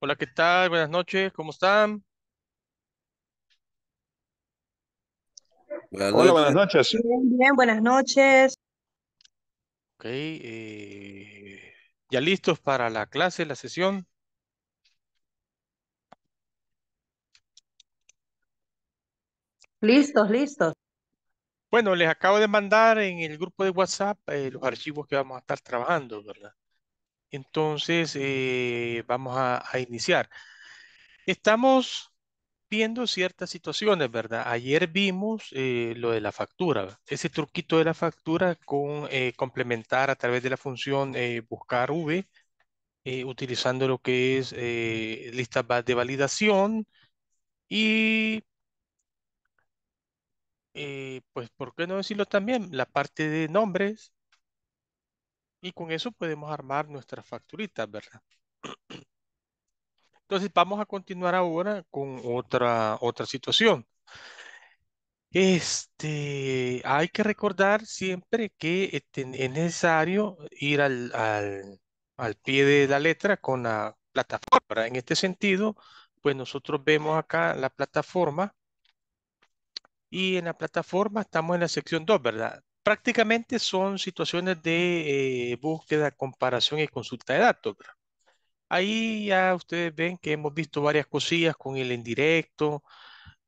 Hola, ¿qué tal? Buenas noches, ¿cómo están? Hola, buenas noches. Bien, buenas noches. Ok, eh, ¿ya listos para la clase, la sesión? Listos, listos. Bueno, les acabo de mandar en el grupo de WhatsApp eh, los archivos que vamos a estar trabajando, ¿verdad? Entonces, eh, vamos a, iniciar. Estamos viendo ciertas situaciones, ¿verdad? Ayer vimos eh, lo de la factura, ese truquito de la factura con eh, complementar a través de la función buscar V, utilizando lo que es lista de validación y pues, ¿por qué no decirlo también? La parte de nombres y con eso podemos armar nuestras facturitas, ¿verdad? Entonces vamos a continuar ahora con otra, otra situación. Este, hay que recordar siempre que este, es necesario ir al, al, al, pie de la letra con la plataforma. En este sentido, pues nosotros vemos acá la plataforma y en la plataforma estamos en la sección 2, ¿verdad? prácticamente son situaciones de eh, búsqueda, comparación y consulta de datos. Ahí ya ustedes ven que hemos visto varias cosillas con el indirecto,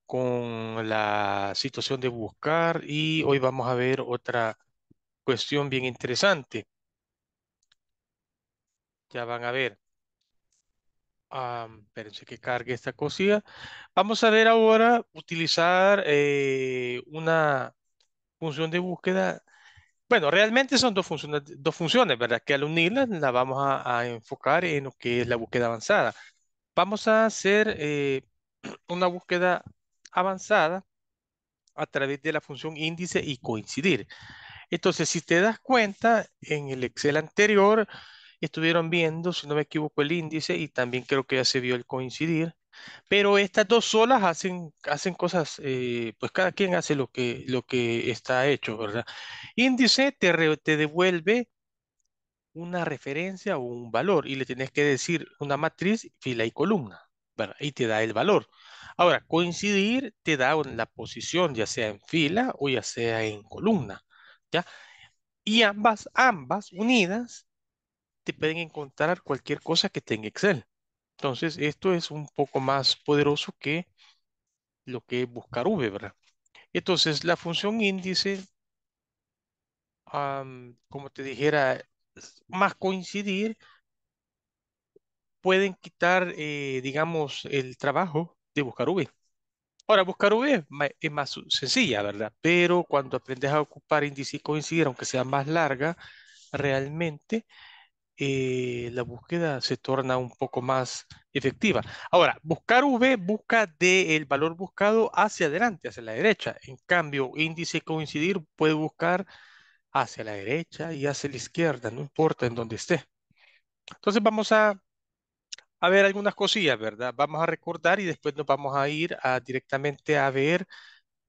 con la situación de buscar y hoy vamos a ver otra cuestión bien interesante. Ya van a ver. Um, espérense que cargue esta cosilla. Vamos a ver ahora utilizar eh, una función de búsqueda, bueno, realmente son dos funciones, dos funciones, ¿verdad? Que al unirlas la vamos a, enfocar en lo que es la búsqueda avanzada. Vamos a hacer eh, una búsqueda avanzada a través de la función índice y coincidir. Entonces, si te das cuenta, en el Excel anterior estuvieron viendo, si no me equivoco, el índice y también creo que ya se vio el coincidir. Pero estas dos solas hacen, cosas, eh, pues cada quien hace lo que, está hecho, ¿verdad? Índice te, devuelve una referencia o un valor y le tienes que decir una matriz, fila y columna, ¿verdad? Y te da el valor. Ahora, coincidir te da la posición, ya sea en fila o ya sea en columna, ¿ya? Y ambas, ambas unidas, te pueden encontrar cualquier cosa que tenga Excel. Entonces, esto es un poco más poderoso que lo que buscar V, ¿verdad? Entonces, la función índice, como te dijera, más coincidir, pueden quitar, eh, digamos, el trabajo de buscar V. Ahora, buscar V es más sencilla, ¿verdad? Pero cuando aprendes a ocupar índice y coincidir, aunque sea más larga, realmente eh, la búsqueda se torna un poco más efectiva. Ahora, buscar V busca del valor buscado hacia adelante, hacia la derecha. En cambio, índice coincidir puede buscar hacia la derecha y hacia la izquierda, no importa en dónde esté. Entonces vamos a, ver algunas cosillas, ¿verdad? Vamos a recordar y después nos vamos a ir directamente a ver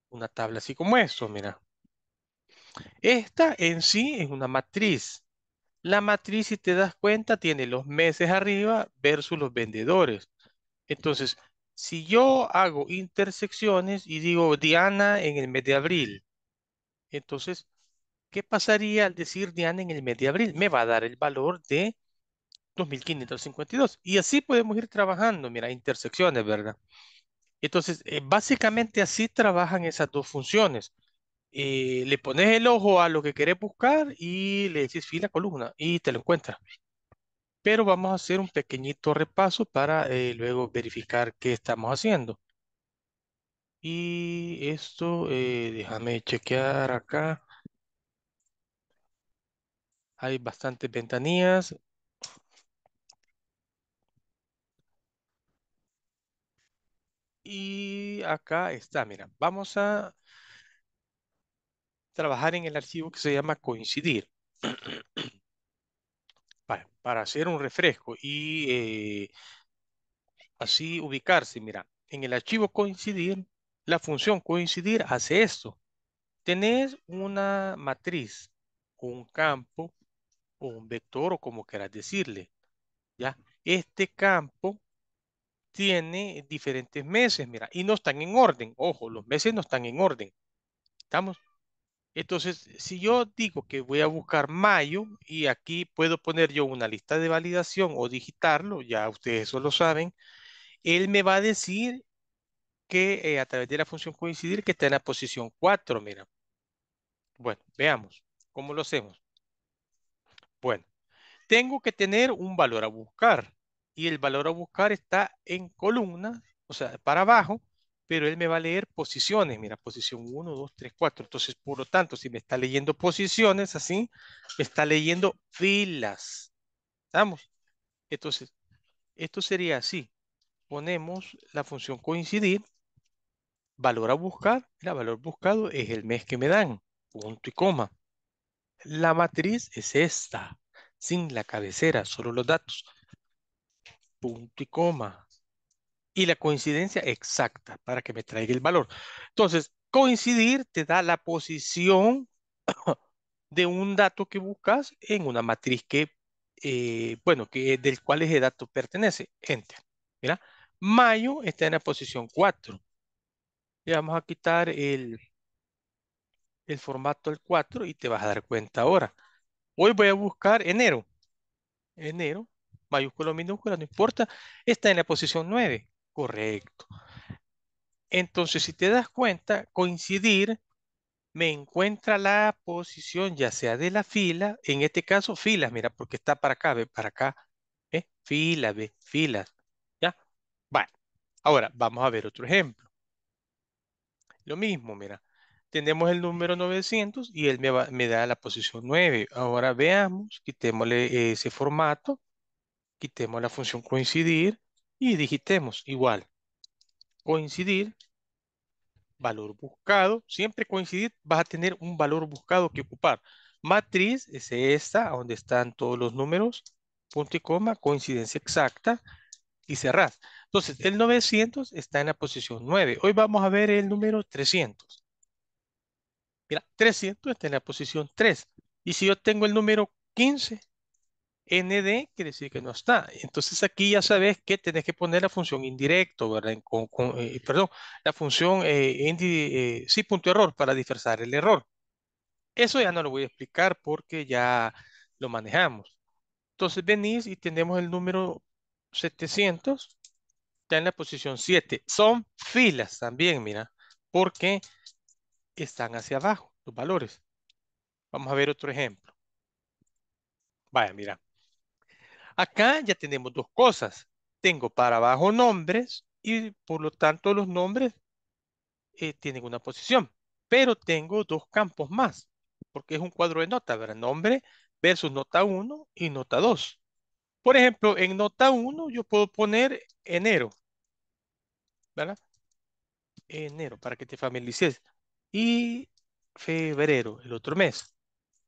una tabla así como eso mira. Esta en sí es una matriz. La matriz, si te das cuenta, tiene los meses arriba versus los vendedores. Entonces, si yo hago intersecciones y digo Diana en el mes de abril, entonces, ¿qué pasaría al decir Diana en el mes de abril? Me va a dar el valor de 2552. Y así podemos ir trabajando, mira, intersecciones, ¿verdad? Entonces, eh, básicamente así trabajan esas dos funciones. Eh, le pones el ojo a lo que querés buscar y le decís fila columna y te lo encuentras. Pero vamos a hacer un pequeñito repaso para eh, luego verificar qué estamos haciendo. Y esto, eh, déjame chequear acá. Hay bastantes ventanillas. Y acá está, mira, vamos a trabajar en el archivo que se llama coincidir. para, hacer un refresco y eh, así ubicarse. Mira, en el archivo coincidir, la función coincidir hace esto. Tenés una matriz, un campo, un vector o como quieras decirle. ¿ya? Este campo tiene diferentes meses, mira, y no están en orden. Ojo, los meses no están en orden. ¿Estamos? Entonces, si yo digo que voy a buscar mayo y aquí puedo poner yo una lista de validación o digitarlo, ya ustedes eso lo saben, él me va a decir que eh, a través de la función coincidir que está en la posición 4, mira. Bueno, veamos cómo lo hacemos. Bueno, tengo que tener un valor a buscar y el valor a buscar está en columna, o sea, para abajo, pero él me va a leer posiciones, mira, posición 1, 2, 3, 4. Entonces, por lo tanto, si me está leyendo posiciones así, me está leyendo filas. ¿Estamos? Entonces, esto sería así. Ponemos la función coincidir, valor a buscar, El valor buscado es el mes que me dan, punto y coma. La matriz es esta, sin la cabecera, solo los datos. Punto y coma y la coincidencia exacta para que me traiga el valor. Entonces, coincidir te da la posición de un dato que buscas en una matriz que, eh, bueno, que del cual ese dato pertenece. Enter. Mira, mayo está en la posición 4. Le vamos a quitar el, el formato al 4 y te vas a dar cuenta ahora. Hoy voy a buscar enero. Enero, mayúscula o minúscula, no importa. Está en la posición 9. Correcto. Entonces, si te das cuenta, coincidir me encuentra la posición ya sea de la fila, en este caso filas, mira, porque está para acá, ve, para acá, ¿eh? fila, ve, filas, ¿ya? Vale, ahora vamos a ver otro ejemplo. Lo mismo, mira, tenemos el número 900 y él me, me da la posición 9. Ahora veamos, quitémosle ese formato, quitemos la función coincidir, y digitemos igual. Coincidir, valor buscado. Siempre coincidir, vas a tener un valor buscado que ocupar. Matriz es esta, donde están todos los números, punto y coma, coincidencia exacta y cerrar. Entonces, el 900 está en la posición 9. Hoy vamos a ver el número 300. Mira, 300 está en la posición 3. Y si yo tengo el número 15, ND quiere decir que no está. Entonces aquí ya sabes que tenés que poner la función indirecto, ¿verdad? Eh, perdón, la función eh, eh, sí punto error para disfrazar el error. Eso ya no lo voy a explicar porque ya lo manejamos. Entonces venís y tenemos el número 700, está en la posición 7. Son filas también, mira, porque están hacia abajo los valores. Vamos a ver otro ejemplo. Vaya, mira. Acá ya tenemos dos cosas. Tengo para abajo nombres y por lo tanto los nombres eh, tienen una posición. Pero tengo dos campos más, porque es un cuadro de notas. ¿verdad? Nombre versus nota 1 y nota 2. Por ejemplo, en nota 1 yo puedo poner enero, ¿verdad? Enero, para que te familiarices. Y febrero, el otro mes.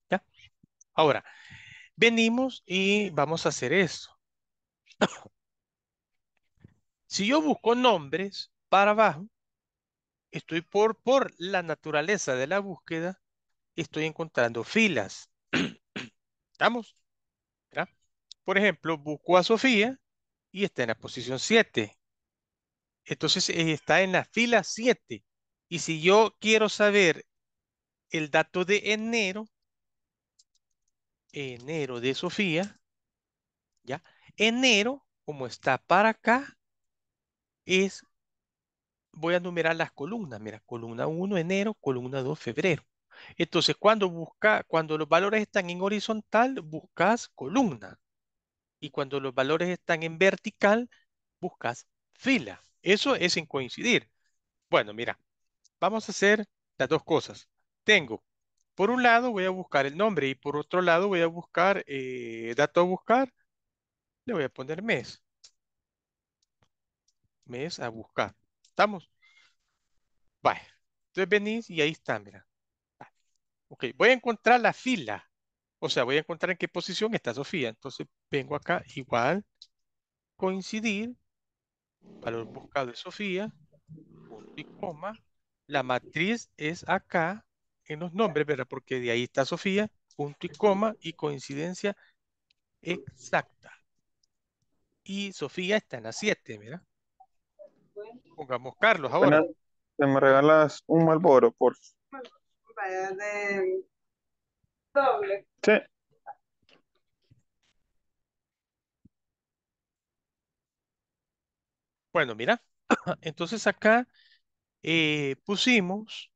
¿Ya? Ahora, Venimos y vamos a hacer eso. si yo busco nombres para abajo, estoy por, por la naturaleza de la búsqueda, estoy encontrando filas. ¿Estamos? Por ejemplo, busco a Sofía y está en la posición 7. Entonces eh, está en la fila 7. Y si yo quiero saber el dato de enero, enero de Sofía, ¿ya? Enero, como está para acá, es, voy a numerar las columnas, mira, columna 1, enero, columna 2, febrero. Entonces, cuando busca, cuando los valores están en horizontal, buscas columna. Y cuando los valores están en vertical, buscas fila. Eso es en coincidir. Bueno, mira, vamos a hacer las dos cosas. Tengo por un lado voy a buscar el nombre y por otro lado voy a buscar, eh, dato a buscar, le voy a poner mes. Mes a buscar. ¿Estamos? Vale. Entonces venís y ahí está, mira. Ok, voy a encontrar la fila. O sea, voy a encontrar en qué posición está Sofía. Entonces vengo acá igual, coincidir, valor buscado de Sofía, punto y coma. La matriz es acá, en los nombres, ¿verdad? Porque de ahí está Sofía, punto y coma y coincidencia exacta. Y Sofía está en la 7, ¿verdad? Pongamos Carlos ahora. Te me regalas un malboro, por de... Doble. Sí. Bueno, mira, entonces acá eh, pusimos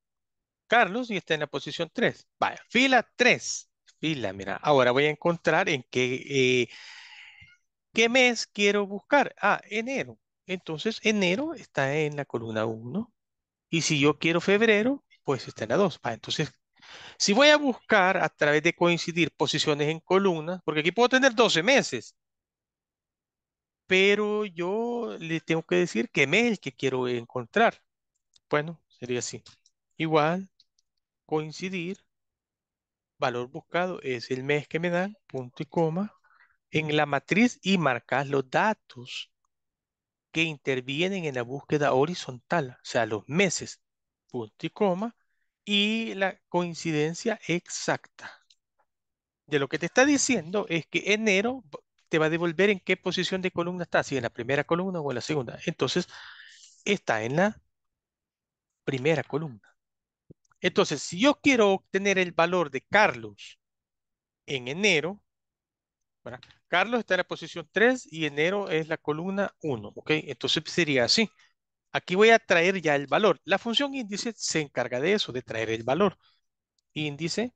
Carlos y está en la posición 3. Vaya, fila 3. Fila, mira, ahora voy a encontrar en qué, eh, qué mes quiero buscar. Ah, enero. Entonces, enero está en la columna 1. Y si yo quiero febrero, pues está en la 2. entonces, si voy a buscar a través de coincidir posiciones en columnas, porque aquí puedo tener 12 meses, pero yo le tengo que decir qué mes que quiero encontrar. Bueno, sería así. Igual, coincidir, valor buscado es el mes que me dan, punto y coma, en la matriz y marcas los datos que intervienen en la búsqueda horizontal, o sea, los meses, punto y coma, y la coincidencia exacta. De lo que te está diciendo es que enero te va a devolver en qué posición de columna está, si en la primera columna o en la segunda. Entonces, está en la primera columna. Entonces, si yo quiero obtener el valor de Carlos en enero, Carlos está en la posición 3 y enero es la columna 1, ¿ok? Entonces sería así. Aquí voy a traer ya el valor. La función índice se encarga de eso, de traer el valor. Índice.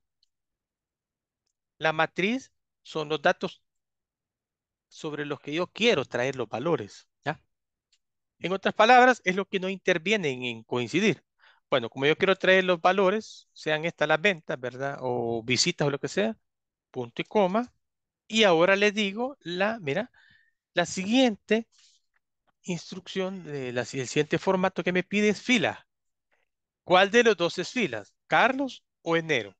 La matriz son los datos sobre los que yo quiero traer los valores, ¿ya? En otras palabras, es lo que no interviene en coincidir bueno, como yo quiero traer los valores, sean estas las ventas, ¿verdad? O visitas o lo que sea, punto y coma. Y ahora le digo la, mira, la siguiente instrucción, de el siguiente formato que me pide es fila. ¿Cuál de los dos es filas? ¿Carlos o enero?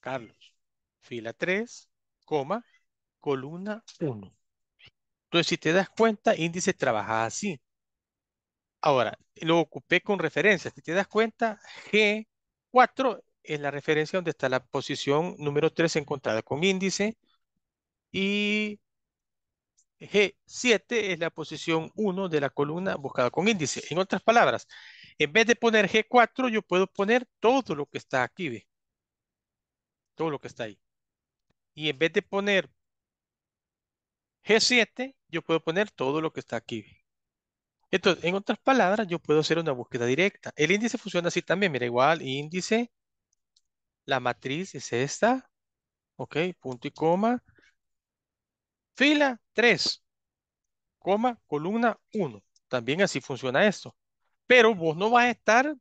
Carlos. Fila 3, coma, columna 1. Entonces, si te das cuenta, índice trabaja así. Ahora, lo ocupé con referencia. Si te das cuenta, G4 es la referencia donde está la posición número 3 encontrada con índice y G7 es la posición 1 de la columna buscada con índice. En otras palabras, en vez de poner G4, yo puedo poner todo lo que está aquí, ¿ve? Todo lo que está ahí. Y en vez de poner G7, yo puedo poner todo lo que está aquí, ¿ve? Entonces, en otras palabras, yo puedo hacer una búsqueda directa. El índice funciona así también. Mira, igual, índice, la matriz es esta. Ok, punto y coma. Fila 3, coma, columna 1. También así funciona esto. Pero vos no vas a estar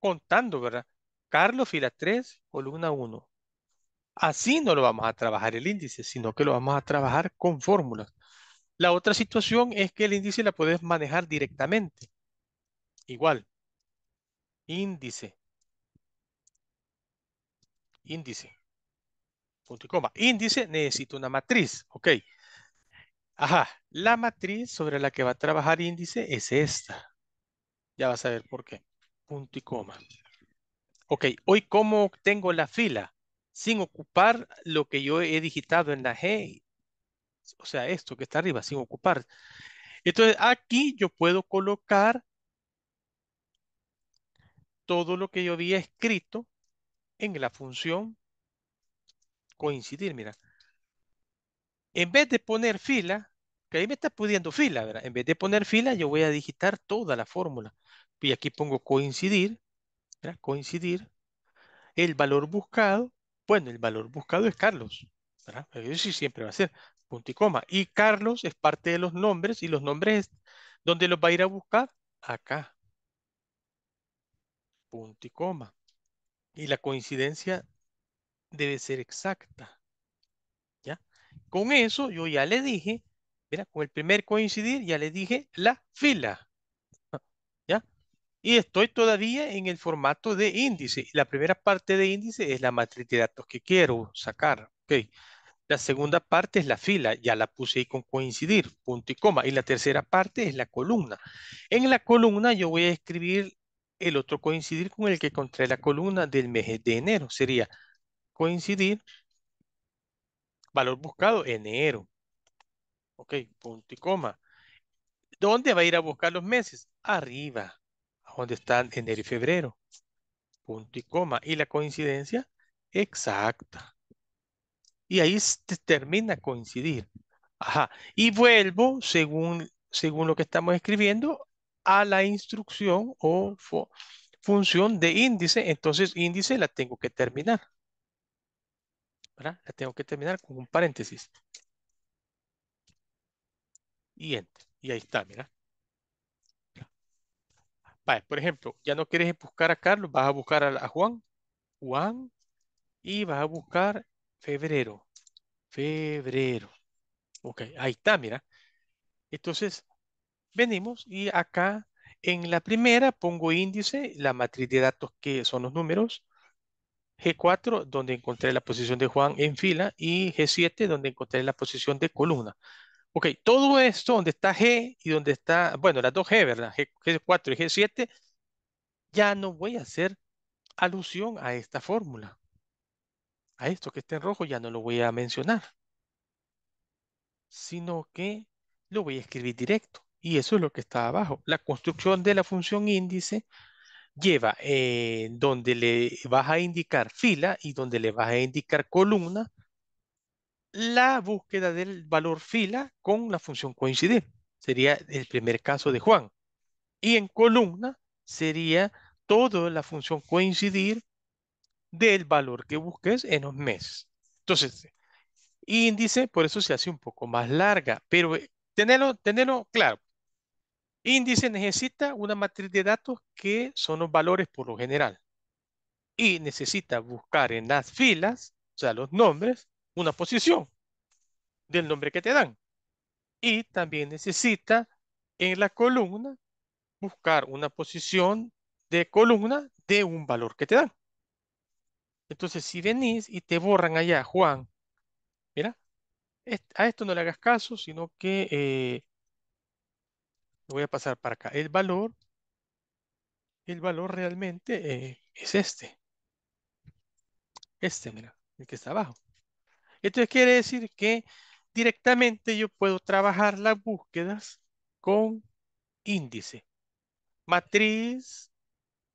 contando, ¿verdad? Carlos, fila 3, columna 1. Así no lo vamos a trabajar el índice, sino que lo vamos a trabajar con fórmulas. La otra situación es que el índice la puedes manejar directamente. Igual. Índice. Índice. Punto y coma. Índice necesito una matriz. Ok. Ajá. La matriz sobre la que va a trabajar índice es esta. Ya vas a ver por qué. Punto y coma. Ok. Hoy, ¿cómo obtengo la fila? Sin ocupar lo que yo he digitado en la G o sea, esto que está arriba, sin ocupar. Entonces, aquí yo puedo colocar todo lo que yo había escrito en la función coincidir, mira. En vez de poner fila, que ahí me está pudiendo fila, ¿verdad? En vez de poner fila, yo voy a digitar toda la fórmula. Y aquí pongo coincidir, ¿verdad? Coincidir. El valor buscado, bueno, el valor buscado es Carlos, ¿verdad? Eso sí siempre va a ser punto y coma. Y Carlos es parte de los nombres y los nombres, donde los va a ir a buscar? Acá. Punto y coma. Y la coincidencia debe ser exacta. ¿Ya? Con eso yo ya le dije, mira, con el primer coincidir ya le dije la fila. ¿Ya? Y estoy todavía en el formato de índice. La primera parte de índice es la matriz de datos que quiero sacar. Ok. La segunda parte es la fila, ya la puse ahí con coincidir, punto y coma. Y la tercera parte es la columna. En la columna yo voy a escribir el otro coincidir con el que encontré la columna del mes de enero. Sería coincidir, valor buscado, enero. Ok, punto y coma. ¿Dónde va a ir a buscar los meses? Arriba, donde están enero y febrero. Punto y coma. ¿Y la coincidencia? Exacta. Y ahí termina coincidir. Ajá. Y vuelvo, según, según lo que estamos escribiendo, a la instrucción o función de índice. Entonces, índice la tengo que terminar. ¿Verdad? La tengo que terminar con un paréntesis. Y enter. Y ahí está, mira. por ejemplo, ya no quieres buscar a Carlos, vas a buscar a, a Juan. Juan. Y vas a buscar Febrero. Febrero. Ok, ahí está, mira. Entonces, venimos y acá en la primera pongo índice, la matriz de datos que son los números. G4, donde encontré la posición de Juan en fila, y G7, donde encontré la posición de columna. Ok, todo esto, donde está G y donde está, bueno, las dos G, ¿verdad? G4 y G7, ya no voy a hacer alusión a esta fórmula a esto que esté en rojo ya no lo voy a mencionar, sino que lo voy a escribir directo. Y eso es lo que está abajo. La construcción de la función índice lleva eh, donde le vas a indicar fila y donde le vas a indicar columna, la búsqueda del valor fila con la función coincidir. Sería el primer caso de Juan. Y en columna sería toda la función coincidir del valor que busques en los meses. Entonces, índice, por eso se hace un poco más larga, pero eh, tenerlo, tenerlo claro. Índice necesita una matriz de datos que son los valores por lo general. Y necesita buscar en las filas, o sea, los nombres, una posición del nombre que te dan. Y también necesita en la columna buscar una posición de columna de un valor que te dan. Entonces, si venís y te borran allá, Juan, mira, a esto no le hagas caso, sino que eh, voy a pasar para acá. El valor, el valor realmente eh, es este, este, mira, el que está abajo. Entonces quiere decir que directamente yo puedo trabajar las búsquedas con índice, matriz,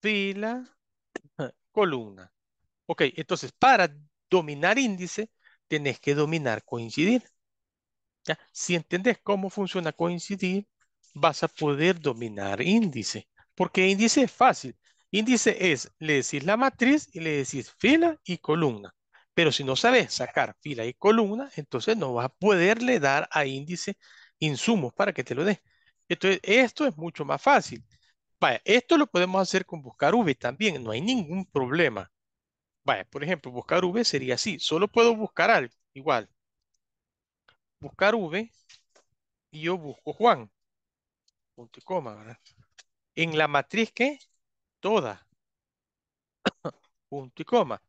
fila, columna. Ok, entonces para dominar índice tenés que dominar coincidir. ¿Ya? Si entendés cómo funciona coincidir, vas a poder dominar índice. Porque índice es fácil. Índice es, le decís la matriz y le decís fila y columna. Pero si no sabes sacar fila y columna, entonces no vas a poderle dar a índice insumos para que te lo dé. Entonces, esto es mucho más fácil. esto lo podemos hacer con buscar V también, no hay ningún problema. Vaya, por ejemplo, buscar V sería así. Solo puedo buscar algo, igual. Buscar V y yo busco Juan. Punto y coma, ¿verdad? En la matriz que toda. punto y coma.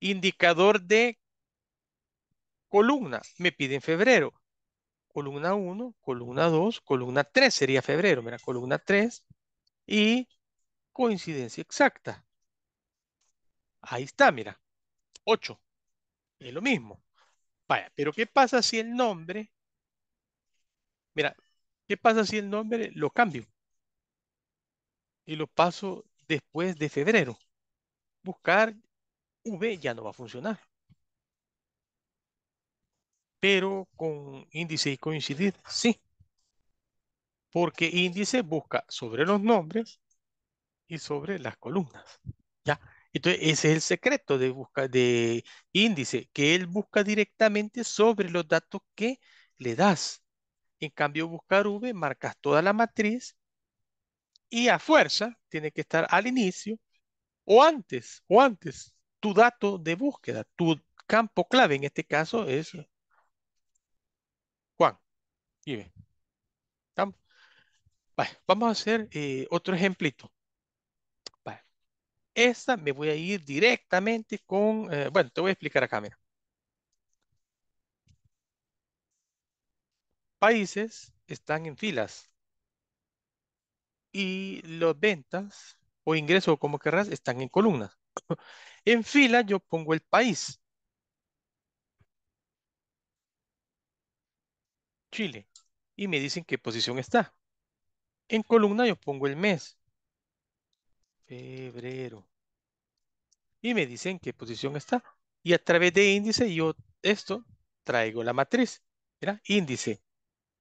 Indicador de columna. Me piden febrero. Columna 1, columna 2, columna 3 sería febrero. Mira, columna 3 y coincidencia exacta. Ahí está, mira. 8. Es lo mismo. Vaya, pero ¿qué pasa si el nombre? Mira, ¿qué pasa si el nombre lo cambio? Y lo paso después de febrero. Buscar V ya no va a funcionar. Pero con índice y coincidir, sí. Porque índice busca sobre los nombres y sobre las columnas. ¿Ya? Entonces, ese es el secreto de, busca, de índice, que él busca directamente sobre los datos que le das. En cambio, buscar V, marcas toda la matriz y a fuerza tiene que estar al inicio o antes, o antes, tu dato de búsqueda, tu campo clave en este caso es Juan. Y vamos a hacer eh, otro ejemplito. Esta me voy a ir directamente con, eh, bueno, te voy a explicar acá, mira. Países están en filas y los ventas o ingresos, como querrás, están en columnas. en fila yo pongo el país. Chile. Y me dicen qué posición está. En columna yo pongo el mes. Febrero. Y me dicen qué posición está. Y a través de índice yo esto traigo la matriz. Mira, índice.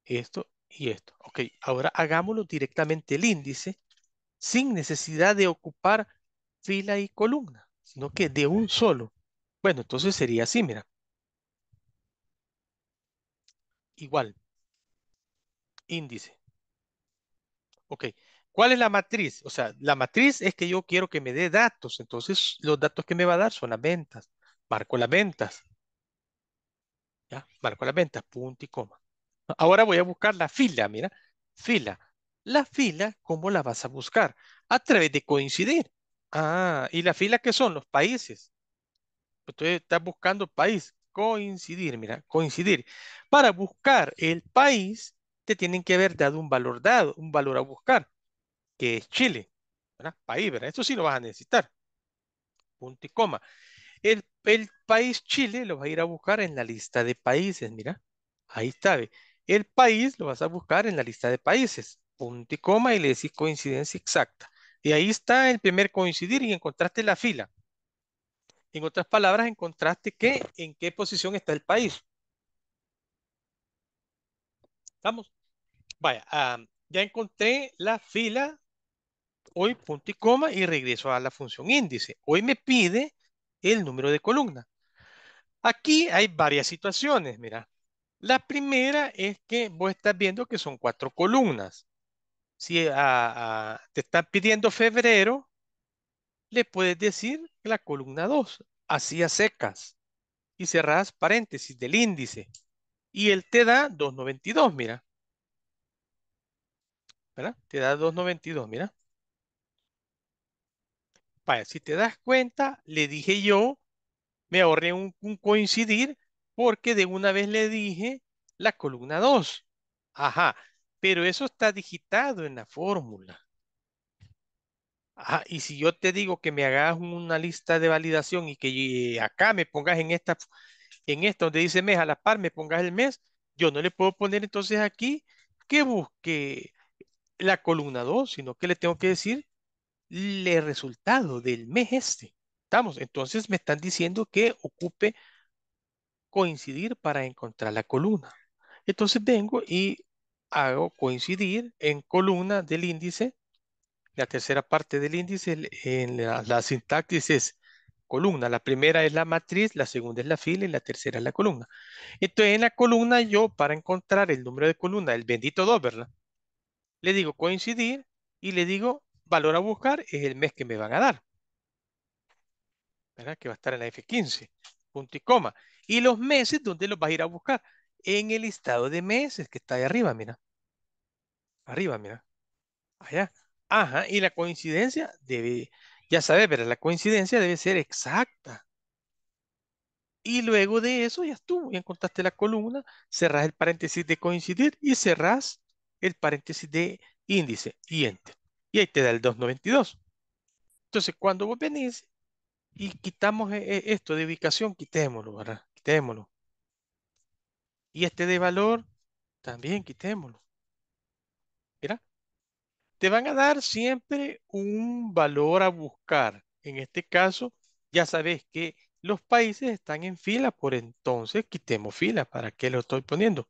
Esto y esto. Ok, ahora hagámoslo directamente el índice sin necesidad de ocupar fila y columna, sino que de un solo. Bueno, entonces sería así, mira. Igual. Índice. Ok, ¿Cuál es la matriz? O sea, la matriz es que yo quiero que me dé datos. Entonces, los datos que me va a dar son las ventas. Marco las ventas. Marco las ventas, punto y coma. Ahora voy a buscar la fila, mira. Fila. La fila, ¿cómo la vas a buscar? A través de coincidir. Ah, ¿y la fila qué son? Los países. Entonces, estás buscando país. Coincidir, mira, coincidir. Para buscar el país, te tienen que haber dado un valor dado, un valor a buscar que es Chile. ¿verdad? País, ¿verdad? Esto sí lo vas a necesitar. Punto y coma. El, país Chile lo vas a ir a buscar en la lista de países, mira. Ahí está, El país lo vas a buscar en la lista de países. Punto y coma y le decís coincidencia exacta. Y ahí está el primer coincidir y encontraste la fila. En otras palabras, encontraste que en qué posición está el país. Vamos. Vaya, ah, ya encontré la fila hoy punto y coma y regreso a la función índice. Hoy me pide el número de columna. Aquí hay varias situaciones, mira. La primera es que vos estás viendo que son cuatro columnas. Si te están pidiendo febrero, le puedes decir la columna 2, así a secas, y cerrás paréntesis del índice. Y él te da 2.92, mira. ¿Verdad? Te da 2.92, mira si te das cuenta, le dije yo, me ahorré un, coincidir porque de una vez le dije la columna 2. Ajá, pero eso está digitado en la fórmula. Ajá, y si yo te digo que me hagas una lista de validación y que eh, acá me pongas en esta, en esta donde dice mes a la par, me pongas el mes, yo no le puedo poner entonces aquí que busque la columna 2, sino que le tengo que decir el resultado del mes este. Estamos, entonces me están diciendo que ocupe coincidir para encontrar la columna. Entonces vengo y hago coincidir en columna del índice. La tercera parte del índice, en la, sintaxis es columna. La primera es la matriz, la segunda es la fila y la tercera es la columna. Entonces en la columna yo para encontrar el número de columna, el bendito 2, ¿verdad? Le digo coincidir y le digo valor a buscar es el mes que me van a dar. ¿verdad? Que va a estar en la F15, punto y coma. Y los meses, ¿dónde los vas a ir a buscar? En el listado de meses que está ahí arriba, mira. Arriba, mira. Allá. Ajá, y la coincidencia debe, ya sabes, pero La coincidencia debe ser exacta. Y luego de eso ya tú, ya encontraste la columna, cerrás el paréntesis de coincidir y cerrás el paréntesis de índice y enter y ahí te da el 292. Entonces, cuando vos venís y quitamos e, e, esto de ubicación, quitémoslo, ¿verdad? Quitémoslo. Y este de valor, también quitémoslo. Mira, te van a dar siempre un valor a buscar. En este caso, ya sabes que los países están en fila, por entonces quitemos fila. ¿Para qué lo estoy poniendo?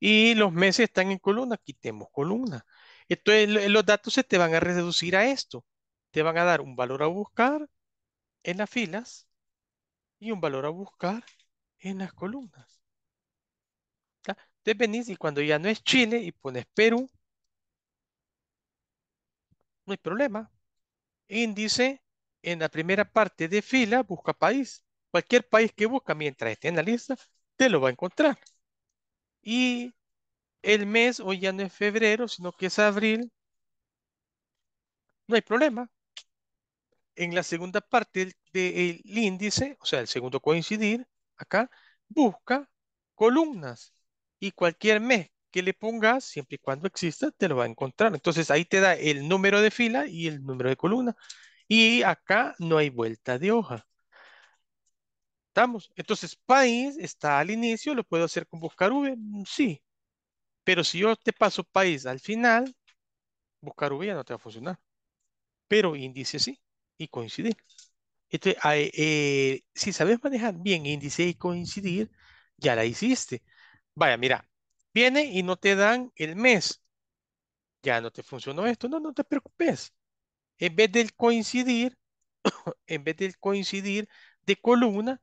Y los meses están en columna, quitemos columna. Entonces los datos se te van a reducir a esto. Te van a dar un valor a buscar en las filas y un valor a buscar en las columnas. ¿Está? venís y cuando ya no es Chile y pones Perú, no hay problema. Índice, en la primera parte de fila, busca país. Cualquier país que busca mientras esté en la lista, te lo va a encontrar. Y el mes hoy ya no es febrero, sino que es abril, no hay problema. En la segunda parte del, índice, o sea, el segundo coincidir, acá, busca columnas y cualquier mes que le pongas, siempre y cuando exista, te lo va a encontrar. Entonces ahí te da el número de fila y el número de columna. Y acá no hay vuelta de hoja. ¿Estamos? Entonces, país está al inicio, ¿lo puedo hacer con buscar V? Mm, sí. Pero si yo te paso país al final, buscar V ya no te va a funcionar. Pero índice sí, y coincidir. Entonces, eh, si sabes manejar bien índice y coincidir, ya la hiciste. Vaya, mira, viene y no te dan el mes. Ya no te funcionó esto. No, no te preocupes. En vez del coincidir, en vez del coincidir de columna,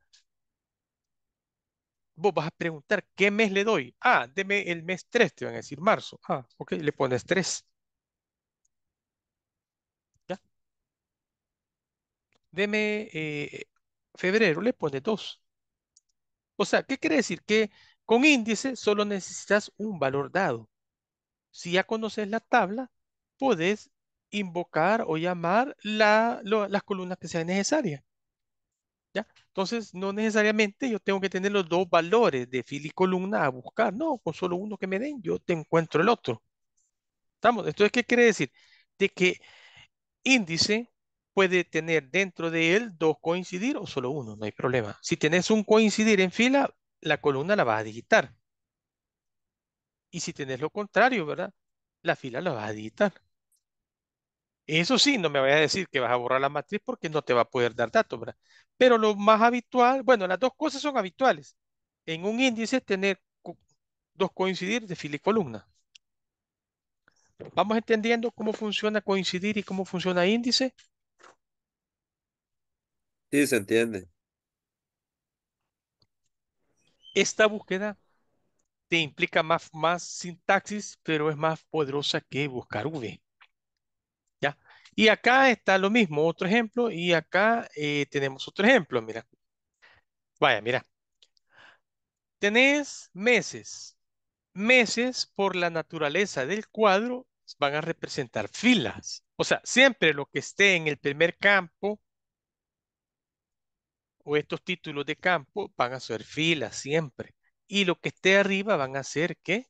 vos vas a preguntar, ¿qué mes le doy? Ah, deme el mes 3, te van a decir marzo. Ah, ok, le pones 3. ¿Ya? Deme eh, febrero, le pones 2. O sea, ¿qué quiere decir? Que con índice solo necesitas un valor dado. Si ya conoces la tabla, puedes invocar o llamar las columnas que sean necesarias. Entonces, no necesariamente yo tengo que tener los dos valores de fila y columna a buscar. No, con solo uno que me den, yo te encuentro el otro. ¿Estamos? Entonces, ¿qué quiere decir? De que índice puede tener dentro de él dos coincidir o solo uno, no hay problema. Si tenés un coincidir en fila, la columna la vas a digitar. Y si tenés lo contrario, ¿verdad? La fila la vas a digitar. Eso sí, no me vayas a decir que vas a borrar la matriz porque no te va a poder dar datos, ¿verdad? Pero lo más habitual, bueno, las dos cosas son habituales. En un índice tener dos coincidir de fila y columna. Vamos entendiendo cómo funciona coincidir y cómo funciona índice. Sí, se entiende. Esta búsqueda te implica más, más sintaxis, pero es más poderosa que buscar V. Y acá está lo mismo, otro ejemplo, y acá eh, tenemos otro ejemplo, mira. Vaya, mira. Tenés meses. Meses, por la naturaleza del cuadro, van a representar filas. O sea, siempre lo que esté en el primer campo o estos títulos de campo van a ser filas siempre. Y lo que esté arriba van a ser, ¿qué?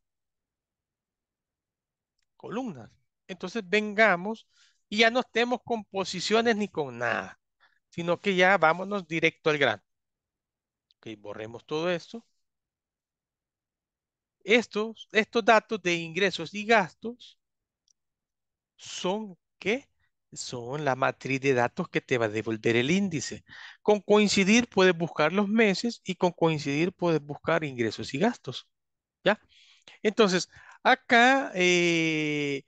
Columnas. Entonces, vengamos y ya no estemos con posiciones ni con nada, sino que ya vámonos directo al grano. Ok, borremos todo esto. Estos, estos datos de ingresos y gastos son ¿qué? Son la matriz de datos que te va a devolver el índice. Con coincidir puedes buscar los meses y con coincidir puedes buscar ingresos y gastos. ¿Ya? Entonces, acá eh,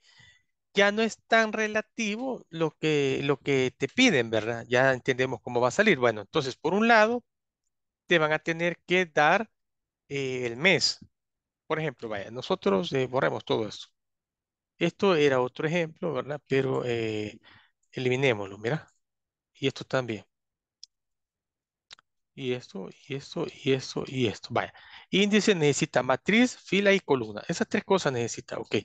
ya no es tan relativo lo que, lo que te piden, ¿verdad? Ya entendemos cómo va a salir. Bueno, entonces, por un lado, te van a tener que dar eh, el mes. Por ejemplo, vaya, nosotros eh, borremos todo esto. Esto era otro ejemplo, ¿verdad? Pero eh, eliminémoslo, mira. Y esto también. Y esto, y esto, y esto, y esto. Vaya. Índice necesita matriz, fila y columna. Esas tres cosas necesita, ok.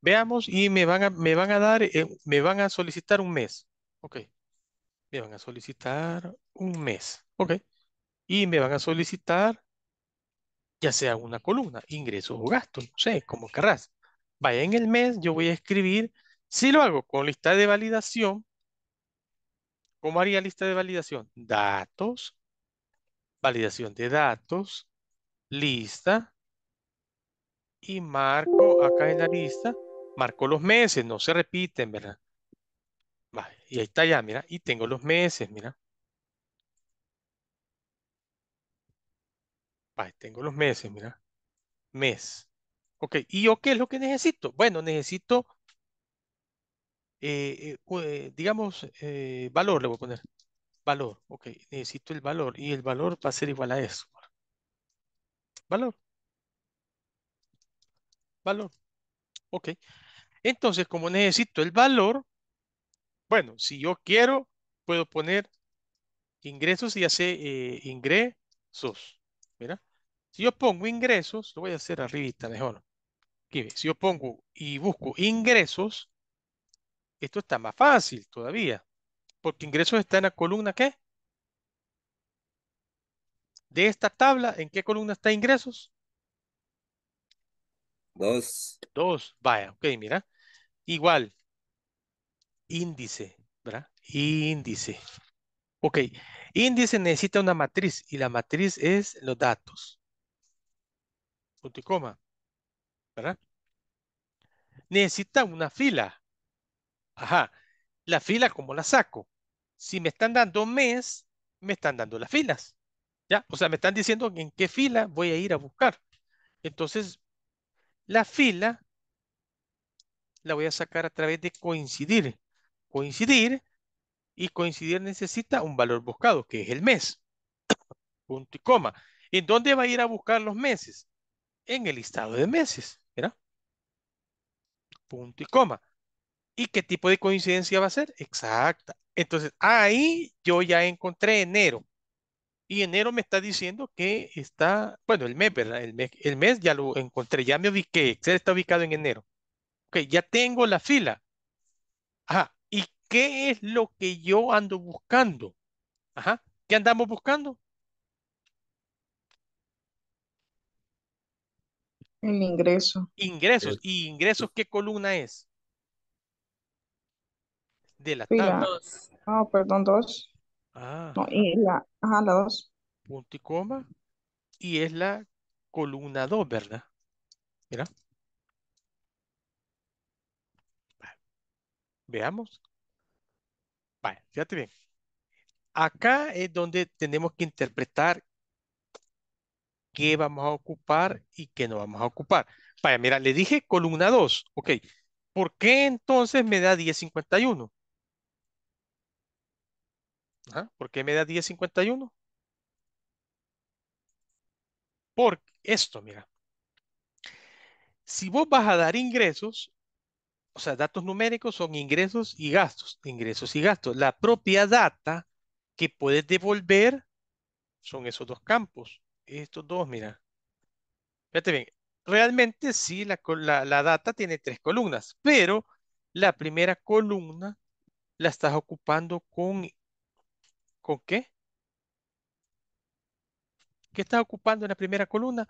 Veamos y me van a, me van a dar, eh, me van a solicitar un mes. Ok. Me van a solicitar un mes. Ok. Y me van a solicitar ya sea una columna, ingresos o gastos, no sé, como querrás. Vaya en el mes, yo voy a escribir, si lo hago con lista de validación, ¿cómo haría lista de validación? Datos, validación de datos, lista, y marco acá en la lista marco los meses, no se repiten, ¿verdad? y ahí está ya, mira, y tengo los meses, mira. Va, tengo los meses, mira. Mes. Ok, ¿y yo qué es lo que necesito? Bueno, necesito, eh, eh, eh, digamos, valor, le voy a poner. Valor, ok, necesito el valor. Y el valor va a ser igual a eso. Valor. Valor. Ok. Entonces, como necesito el valor, bueno, si yo quiero, puedo poner ingresos y hacer eh, ingresos. Mira, si yo pongo ingresos, lo voy a hacer arribita mejor. si yo pongo y busco ingresos, esto está más fácil todavía, porque ingresos está en la columna ¿qué? De esta tabla, ¿en qué columna está ingresos? Dos. Dos, vaya, ok, mira. Igual, índice, ¿verdad? Índice. Ok, índice necesita una matriz y la matriz es los datos. Punto y coma, ¿verdad? Necesita una fila. Ajá, la fila, ¿cómo la saco? Si me están dando mes, me están dando las filas. ¿Ya? O sea, me están diciendo en qué fila voy a ir a buscar. Entonces, la fila la voy a sacar a través de coincidir. Coincidir y coincidir necesita un valor buscado, que es el mes. Punto y coma. ¿En dónde va a ir a buscar los meses? En el listado de meses. ¿verdad? Punto y coma. ¿Y qué tipo de coincidencia va a ser? Exacta. Entonces, ahí yo ya encontré enero. Y enero me está diciendo que está, bueno, el mes, ¿verdad? El mes, el mes ya lo encontré, ya me ubiqué. Excel está ubicado en enero ya tengo la fila. Ajá, ¿y qué es lo que yo ando buscando? Ajá, ¿qué andamos buscando? El ingreso. Ingresos. ¿Y ingresos qué columna es? De la fila. tabla. Ah, perdón, dos. Ah. la, ajá, la dos. Punto y coma. Y es la columna 2, ¿verdad? Mira. Veamos. Vale, fíjate bien. Acá es donde tenemos que interpretar qué vamos a ocupar y qué no vamos a ocupar. Vaya, mira, le dije columna 2. Ok, ¿por qué entonces me da 1051? ¿Por qué me da 1051? Por esto, mira. Si vos vas a dar ingresos, o sea, datos numéricos son ingresos y gastos, ingresos y gastos. La propia data que puedes devolver son esos dos campos. Estos dos, mira. Fíjate bien, realmente sí, la, data tiene tres columnas, pero la primera columna la estás ocupando con, ¿con qué? ¿Qué estás ocupando en la primera columna?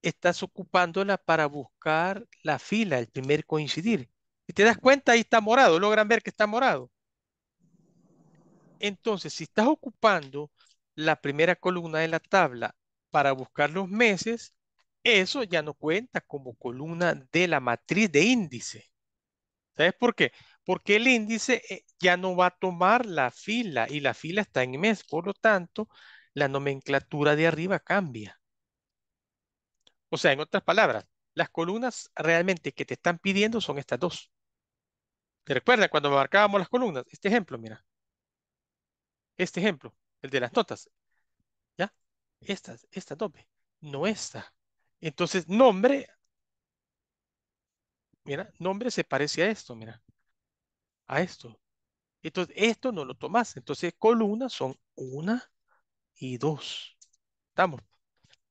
Estás ocupándola para buscar la fila, el primer coincidir. Si te das cuenta, ahí está morado, logran ver que está morado. Entonces, si estás ocupando la primera columna de la tabla para buscar los meses, eso ya no cuenta como columna de la matriz de índice. ¿Sabes por qué? Porque el índice eh, ya no va a tomar la fila y la fila está en mes. Por lo tanto, la nomenclatura de arriba cambia. O sea, en otras palabras, las columnas realmente que te están pidiendo son estas dos recuerda cuando marcábamos las columnas? Este ejemplo, mira. Este ejemplo, el de las notas. ¿Ya? Estas, esta doble. No esta. Entonces, nombre. Mira, nombre se parece a esto, mira. A esto. Entonces, esto no lo tomas. Entonces, columnas son una y dos. ¿Estamos?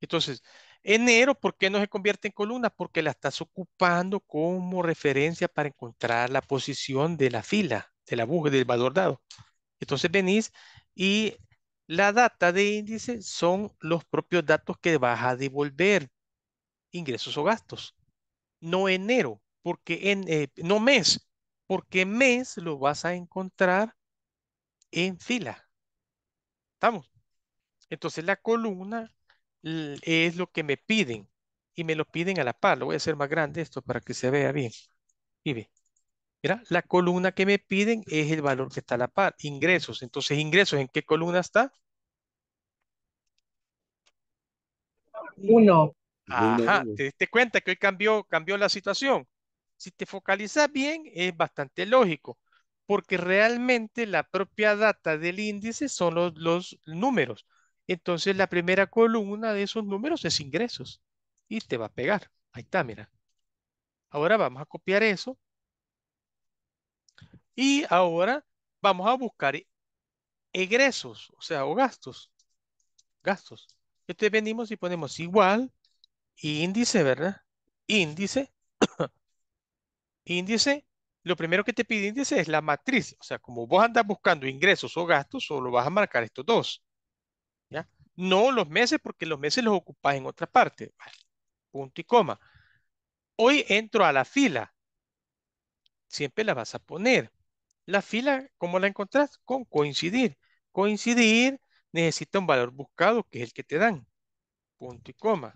Entonces, Enero, ¿por qué no se convierte en columna? Porque la estás ocupando como referencia para encontrar la posición de la fila, de la del valor dado. Entonces venís y la data de índice son los propios datos que vas a devolver, ingresos o gastos. No enero, porque en, eh, no mes, porque mes lo vas a encontrar en fila. ¿Estamos? Entonces la columna Mm. es lo que me piden y me lo piden a la par. Lo voy a hacer más grande esto para que se vea bien. ve. mira, la columna que me piden es el valor que está a la par, ingresos. Entonces, ingresos, ¿en qué columna está? Uno. Ajá, te diste cuenta que hoy cambió, cambió la situación. Si te focalizas bien, es bastante lógico, porque realmente la propia data del índice son los números. Entonces la primera columna de esos números es ingresos y te va a pegar. Ahí está, mira. Ahora vamos a copiar eso. Y ahora vamos a buscar e-, egresos, o sea, o gastos. Gastos. Entonces este venimos y ponemos igual, índice, ¿verdad? Índice. índice. Lo primero que te pide índice es la matriz. O sea, como vos andas buscando ingresos o gastos, solo vas a marcar estos dos. No los meses, porque los meses los ocupás en otra parte. Punto y coma. Hoy entro a la fila. Siempre la vas a poner. La fila, ¿cómo la encontrás? Con coincidir. Coincidir necesita un valor buscado, que es el que te dan. Punto y coma.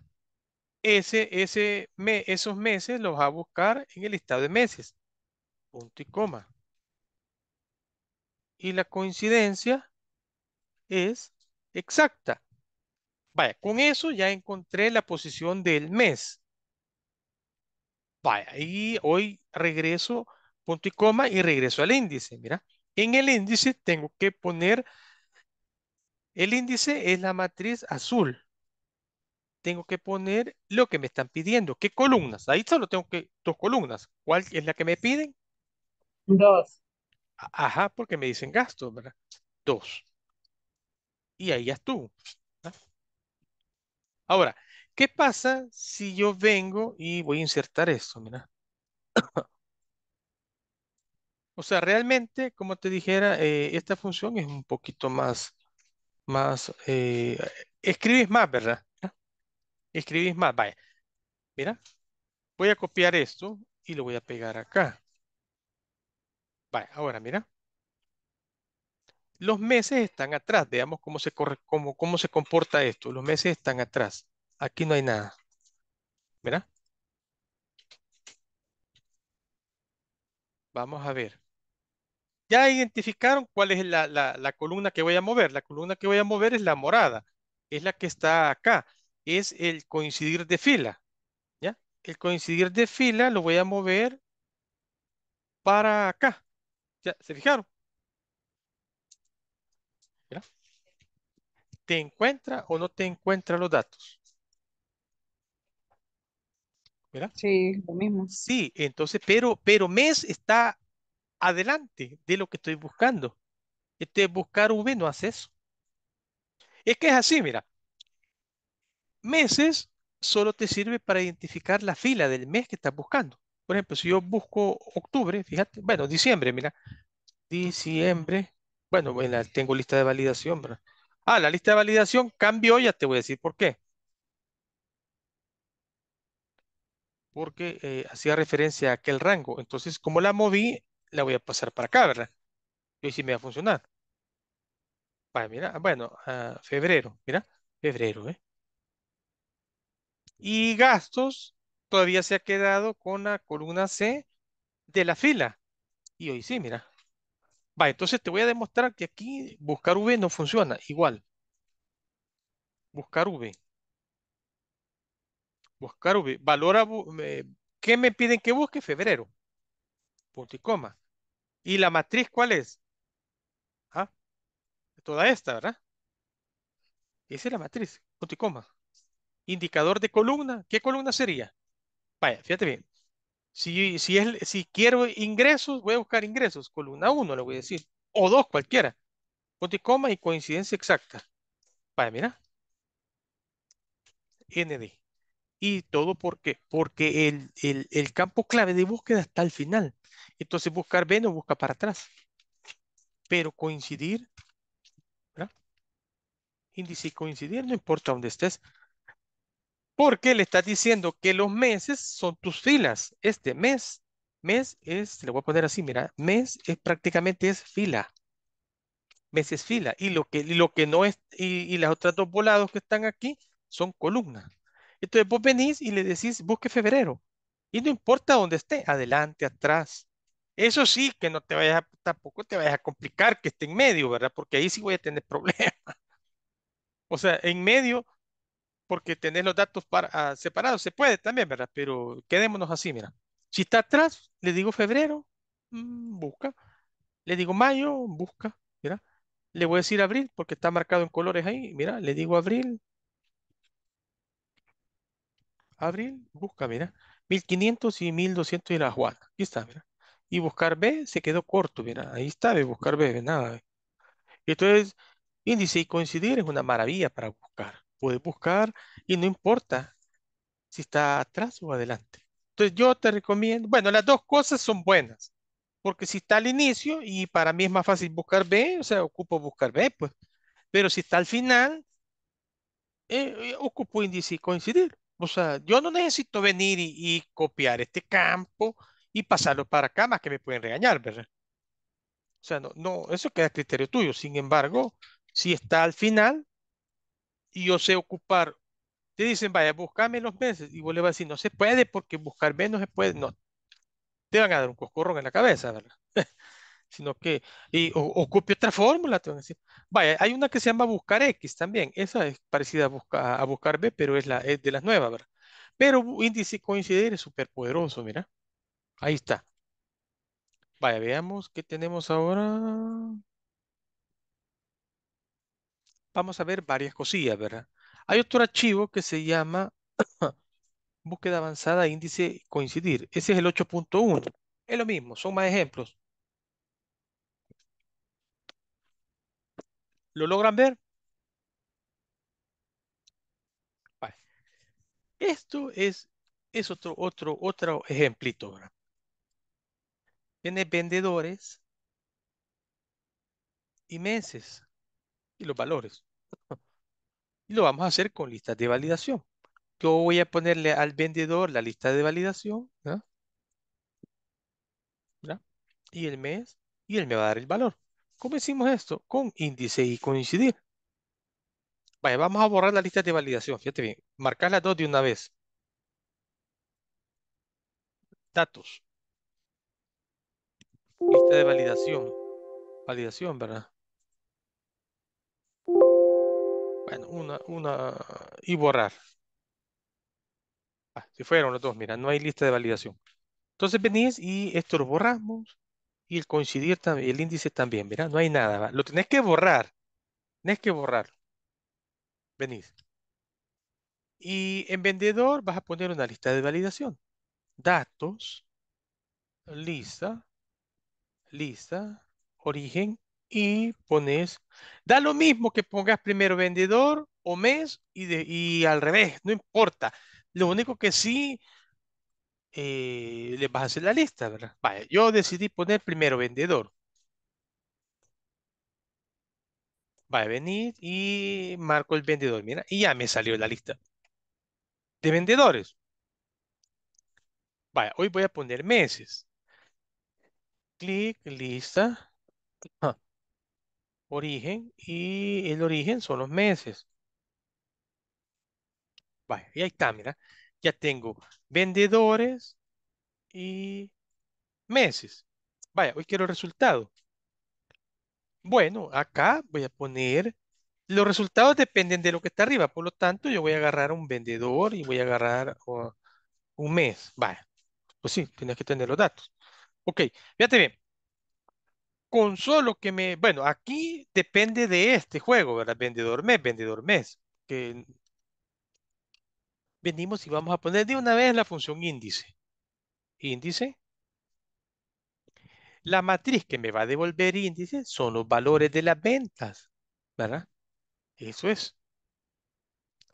Ese, ese, esos meses los va a buscar en el listado de meses. Punto y coma. Y la coincidencia es exacta. Vaya, con eso ya encontré la posición del mes. Vaya, y hoy regreso punto y coma y regreso al índice. Mira, en el índice tengo que poner, el índice es la matriz azul. Tengo que poner lo que me están pidiendo. ¿Qué columnas? Ahí solo tengo que dos columnas. ¿Cuál es la que me piden? Dos. Ajá, porque me dicen gasto, ¿verdad? Dos. Y ahí ya estuvo. Ahora, ¿qué pasa si yo vengo y voy a insertar esto? Mira. o sea, realmente, como te dijera, eh, esta función es un poquito más, más, eh, escribís más, ¿verdad? Escribís más, vaya. Mira, voy a copiar esto y lo voy a pegar acá. Vaya, ahora mira los meses están atrás. Veamos cómo se, cómo, cómo se comporta esto. Los meses están atrás. Aquí no hay nada. ¿Verdad? Vamos a ver. Ya identificaron cuál es la, la, la, columna que voy a mover. La columna que voy a mover es la morada. Es la que está acá. Es el coincidir de fila. ¿Ya? El coincidir de fila lo voy a mover para acá. ¿Ya? ¿Se fijaron? ¿Te encuentra o no te encuentra los datos? Sí, lo mismo. Sí, entonces, pero, pero mes está adelante de lo que estoy buscando. Este buscar V no hace eso. Es que es así, mira. Meses solo te sirve para identificar la fila del mes que estás buscando. Por ejemplo, si yo busco octubre, fíjate, bueno, diciembre, mira, diciembre, bueno, bueno, tengo lista de validación, ¿verdad? Ah, la lista de validación cambió, ya te voy a decir por qué. Porque eh, hacía referencia a aquel rango. Entonces, como la moví, la voy a pasar para acá, ¿verdad? Y hoy sí me va a funcionar. Ah, mira, ah, bueno, ah, febrero, mira, febrero, ¿eh? Y gastos todavía se ha quedado con la columna C de la fila. Y hoy sí, mira, Va, entonces te voy a demostrar que aquí buscar V no funciona. Igual. Buscar V. Buscar V. Valora. ¿Qué me piden que busque? Febrero. Punto y coma. ¿Y la matriz cuál es? ¿Ah? Toda esta, ¿verdad? Esa es la matriz. Punto y coma. Indicador de columna. ¿Qué columna sería? Vaya, fíjate bien. Si, si, es, si quiero ingresos, voy a buscar ingresos, columna 1 le voy a decir, o 2 cualquiera, punto coma y coincidencia exacta. Vaya, mira. ND. ¿Y todo por qué? Porque el, el, el campo clave de búsqueda está al final. Entonces buscar B no busca para atrás. Pero coincidir, ¿verdad? Índice coincidir, no importa dónde estés, porque le estás diciendo que los meses son tus filas. Este mes, mes es, le voy a poner así, mira, mes es prácticamente es fila. Mes es fila. Y lo que, lo que no es, y, las otras dos volados que están aquí son columnas. Entonces vos venís y le decís, busque febrero. Y no importa dónde esté, adelante, atrás. Eso sí, que no te vayas, tampoco te vayas a complicar que esté en medio, ¿verdad? Porque ahí sí voy a tener problemas. O sea, en medio porque tenés los datos ah, separados. Se puede también, ¿verdad? Pero quedémonos así, mira. Si está atrás, le digo febrero, mm, busca. Le digo mayo, busca, mira. Le voy a decir abril porque está marcado en colores ahí. Mira, le digo abril. Abril, busca, mira. 1500 y 1200 y la Juana. Aquí está, mira. Y buscar B se quedó corto, mira. Ahí está, de buscar B, nada. Entonces, índice y coincidir es una maravilla para buscar puedes buscar y no importa si está atrás o adelante. Entonces yo te recomiendo, bueno, las dos cosas son buenas, porque si está al inicio y para mí es más fácil buscar B, o sea, ocupo buscar B, pues, pero si está al final, eh, eh, ocupo índice y coincidir. O sea, yo no necesito venir y, copiar este campo y pasarlo para acá, más que me pueden regañar, ¿verdad? O sea, no, no, eso queda a criterio tuyo. Sin embargo, si está al final, y yo sé ocupar, te dicen, vaya, búscame los meses, y vos le vas a decir, no se puede porque buscar menos se puede, no, te van a dar un coscorrón en la cabeza, ¿verdad? sino que y, ocupe otra fórmula, te van a decir. Vaya, hay una que se llama buscar X también, esa es parecida a, buscar B, pero es, la, es de las nuevas, ¿verdad? Pero índice coincidir es súper poderoso, mira. Ahí está. Vaya, veamos qué tenemos ahora vamos a ver varias cosillas, ¿verdad? Hay otro archivo que se llama búsqueda avanzada, índice coincidir. Ese es el 8.1. Es lo mismo, son más ejemplos. ¿Lo logran ver? Vale. Esto es, es otro, otro, otro ejemplito. ¿verdad? Tiene vendedores y meses los valores. Y lo vamos a hacer con listas de validación. Yo voy a ponerle al vendedor la lista de validación. Y el mes. Y él me va a dar el valor. ¿Cómo hicimos esto? Con índice y coincidir. Vale, vamos a borrar la lista de validación. Fíjate bien. Marcar las dos de una vez. Datos. Lista de validación. Validación, ¿verdad? Bueno, una, una y borrar. Ah, si fueron los dos, mira, no hay lista de validación. Entonces venís y esto lo borramos y el coincidir también, el índice también, mira, no hay nada. Lo tenés que borrar. Tenés que borrar. Venís. Y en vendedor vas a poner una lista de validación. Datos, lista, lista, origen, y pones, da lo mismo que pongas primero vendedor o mes y, de, y al revés, no importa. Lo único que sí eh, le vas a hacer la lista, ¿verdad? Vale, yo decidí poner primero vendedor. a venir y marco el vendedor, mira, y ya me salió la lista de vendedores. Vale, hoy voy a poner meses. Clic, lista. Ah, origen y el origen son los meses. Vaya, y ahí está, mira. Ya tengo vendedores y meses. Vaya, hoy quiero el resultado. Bueno, acá voy a poner, los resultados dependen de lo que está arriba, por lo tanto yo voy a agarrar un vendedor y voy a agarrar un mes. Vaya, pues sí, tienes que tener los datos. Ok, fíjate bien, con solo que me... Bueno, aquí depende de este juego, ¿verdad? Vendedor mes, vendedor mes. Que venimos y vamos a poner de una vez la función índice. Índice. La matriz que me va a devolver índice son los valores de las ventas, ¿verdad? Eso es.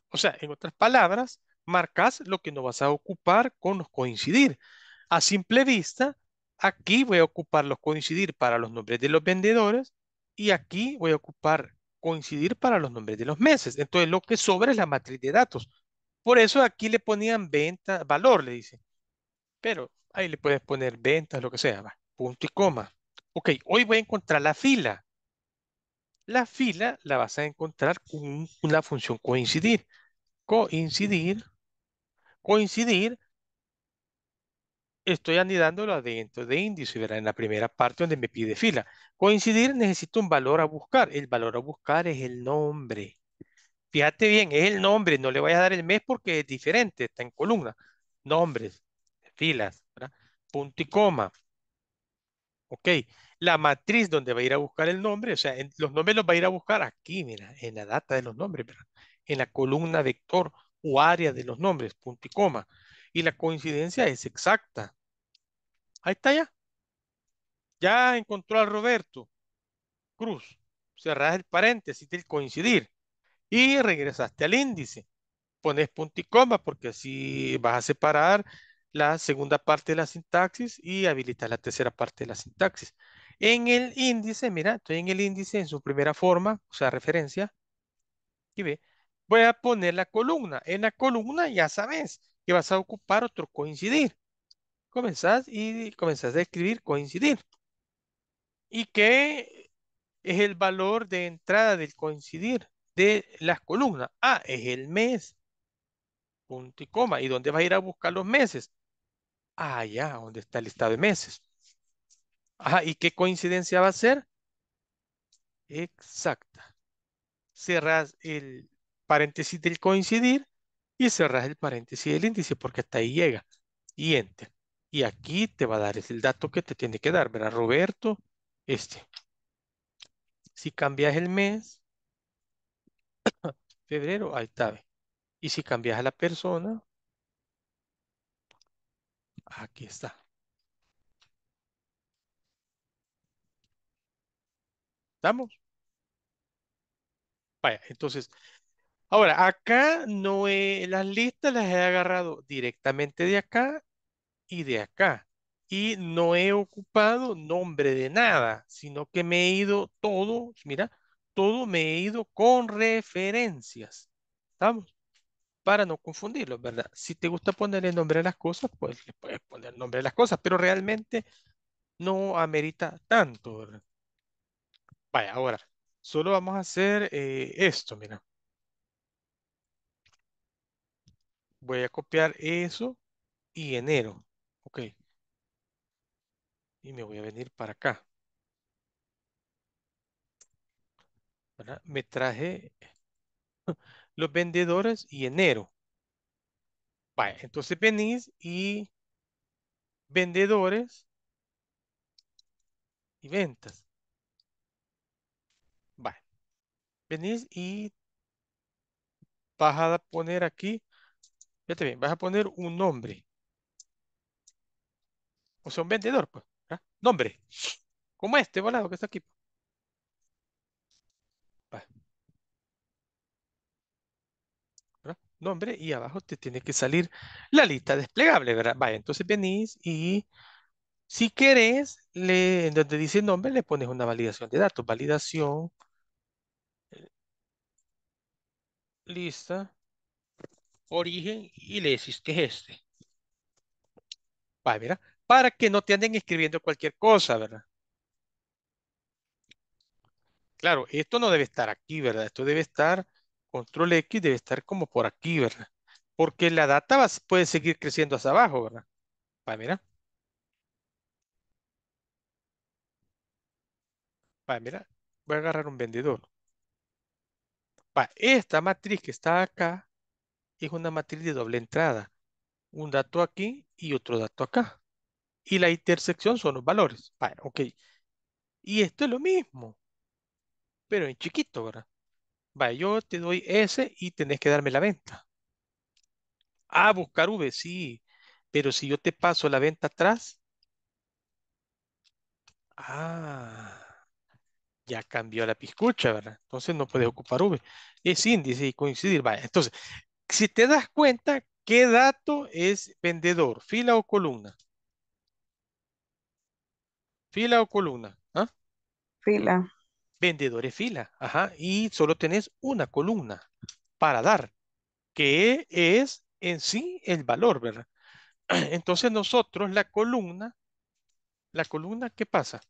O sea, en otras palabras, marcas lo que nos vas a ocupar con coincidir. A simple vista, Aquí voy a ocupar los coincidir para los nombres de los vendedores y aquí voy a ocupar coincidir para los nombres de los meses. Entonces lo que sobra es la matriz de datos. Por eso aquí le ponían venta, valor, le dice, Pero ahí le puedes poner ventas, lo que sea, punto y coma. Ok, hoy voy a encontrar la fila. La fila la vas a encontrar con una función coincidir. Coincidir, coincidir estoy anidándolo adentro de índice, ¿verdad? En la primera parte donde me pide fila. Coincidir necesito un valor a buscar. El valor a buscar es el nombre. Fíjate bien, es el nombre, no le voy a dar el mes porque es diferente, está en columna. Nombres, filas, punto y coma. Ok, la matriz donde va a ir a buscar el nombre, o sea, los nombres los va a ir a buscar aquí, mira, en la data de los nombres, ¿verdad? En la columna vector o área de los nombres, punto y coma. Y la coincidencia es exacta. Ahí está ya. Ya encontró a Roberto Cruz. Cerrás el paréntesis del coincidir. Y regresaste al índice. Pones punto y coma porque así vas a separar la segunda parte de la sintaxis y habilitas la tercera parte de la sintaxis. En el índice, mira, estoy en el índice en su primera forma, o sea, referencia. Y ve, voy a poner la columna. En la columna ya sabes que vas a ocupar otro coincidir comenzás y comenzás a escribir coincidir. ¿Y qué es el valor de entrada del coincidir de las columnas? Ah, es el mes. Punto y coma. ¿Y dónde va a ir a buscar los meses? Ah, ya, donde está el listado de meses. Ajá, ¿y qué coincidencia va a ser? Exacta. Cerrás el paréntesis del coincidir y cerrás el paréntesis del índice porque hasta ahí llega. Y enter. Y aquí te va a dar el dato que te tiene que dar, ¿verdad? Roberto, este. Si cambias el mes, febrero, ahí está. Y si cambias a la persona, aquí está. ¿Estamos? Vaya, entonces, ahora, acá no he, las listas las he agarrado directamente de acá y de acá. Y no he ocupado nombre de nada, sino que me he ido todo, mira, todo me he ido con referencias. ¿Estamos? Para no confundirlo ¿verdad? Si te gusta ponerle nombre a las cosas, pues le puedes poner nombre a las cosas, pero realmente no amerita tanto, ¿verdad? Vaya, ahora, solo vamos a hacer eh, esto, mira. Voy a copiar eso y enero. Ok, y me voy a venir para acá. Me traje los vendedores y enero. Vale, entonces venís y vendedores y ventas. Vale. Venís y vas a poner aquí, fíjate bien, vas a poner un nombre. O sea, un vendedor, pues. ¿verdad? Nombre. Como este volado que está aquí. Nombre y abajo te tiene que salir la lista desplegable, ¿verdad? Vaya, entonces venís y si querés, en donde dice nombre le pones una validación de datos. Validación. Lista. Origen y le decís que es este. va mira para que no te anden escribiendo cualquier cosa, ¿verdad? Claro, esto no debe estar aquí, ¿verdad? Esto debe estar, control X debe estar como por aquí, ¿verdad? Porque la data puede seguir creciendo hacia abajo, ¿verdad? para mira. Va, mira. Voy a agarrar un vendedor. para esta matriz que está acá es una matriz de doble entrada. Un dato aquí y otro dato acá y la intersección son los valores. Vale, ok. Y esto es lo mismo, pero en chiquito, ¿verdad? Vale, yo te doy S y tenés que darme la venta. Ah, buscar V, sí. Pero si yo te paso la venta atrás. Ah, ya cambió la piscucha, ¿verdad? Entonces no puedes ocupar V. Es índice y coincidir. Vaya, entonces, si te das cuenta, ¿qué dato es vendedor? ¿Fila o columna? ¿Fila o columna? ¿Ah? Fila. Vendedores fila. Ajá. Y solo tenés una columna para dar, que es en sí el valor, ¿verdad? Entonces nosotros la columna, la columna, ¿qué pasa?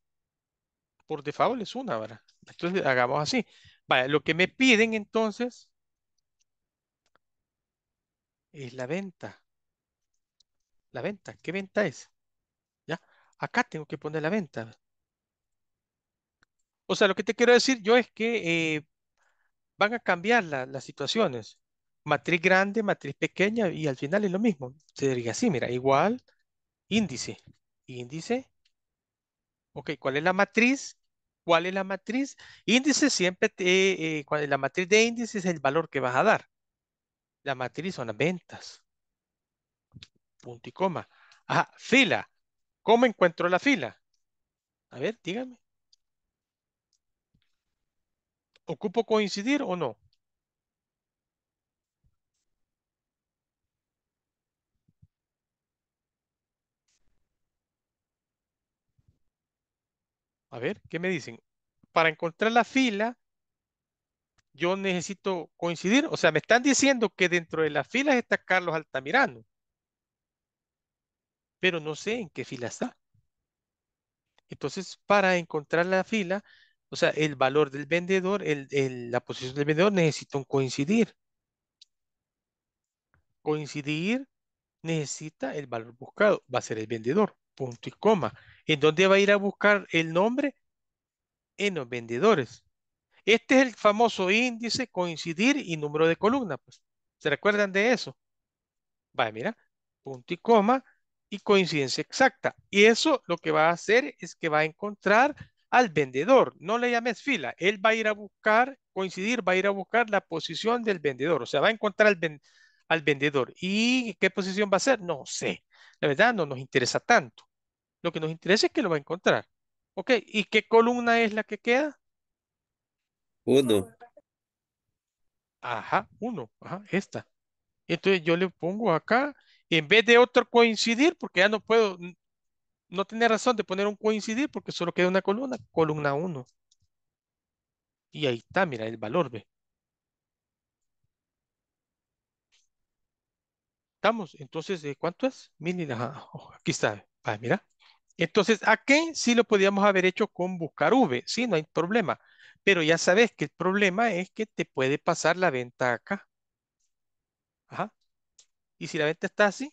Por default es una, ¿verdad? Entonces hagamos así. Vaya, lo que me piden entonces es la venta. La venta, ¿qué venta es? acá tengo que poner la venta. O sea, lo que te quiero decir yo es que eh, van a cambiar las situaciones. Matriz grande, matriz pequeña y al final es lo mismo. Se diría así, mira, igual, índice. Índice. Ok, ¿cuál es la matriz? ¿Cuál es la matriz? Índice siempre, eh, eh, la matriz de índice es el valor que vas a dar. La matriz son las ventas. Punto y coma. Ajá, fila. ¿Cómo encuentro la fila? A ver, dígame. ¿Ocupo coincidir o no? A ver, ¿qué me dicen? Para encontrar la fila, yo necesito coincidir. O sea, me están diciendo que dentro de las filas está Carlos Altamirano pero no sé en qué fila está. Entonces, para encontrar la fila, o sea, el valor del vendedor, la posición del vendedor necesita un coincidir. Coincidir necesita el valor buscado, va a ser el vendedor, punto y coma. ¿En dónde va a ir a buscar el nombre? En los vendedores. Este es el famoso índice coincidir y número de columna. Pues. ¿Se recuerdan de eso? Va, mira, punto y coma, y coincidencia exacta. Y eso lo que va a hacer es que va a encontrar al vendedor. No le llames fila. Él va a ir a buscar, coincidir, va a ir a buscar la posición del vendedor. O sea, va a encontrar al, vendedor. ¿Y qué posición va a ser? No sé. La verdad no nos interesa tanto. Lo que nos interesa es que lo va a encontrar. ¿Ok? ¿Y qué columna es la que queda? Uno. Ajá, uno. Ajá, esta. Entonces yo le pongo acá en vez de otro coincidir, porque ya no puedo, no tiene razón de poner un coincidir porque solo queda una columna, columna 1. Y ahí está, mira, el valor, B. ¿Estamos? Entonces, ¿cuánto es? Mil, aquí está, ah, mira. Entonces, ¿a qué sí lo podíamos haber hecho con buscar V? Sí, no hay problema. Pero ya sabes que el problema es que te puede pasar la venta acá. Ajá. Y si la venta está así,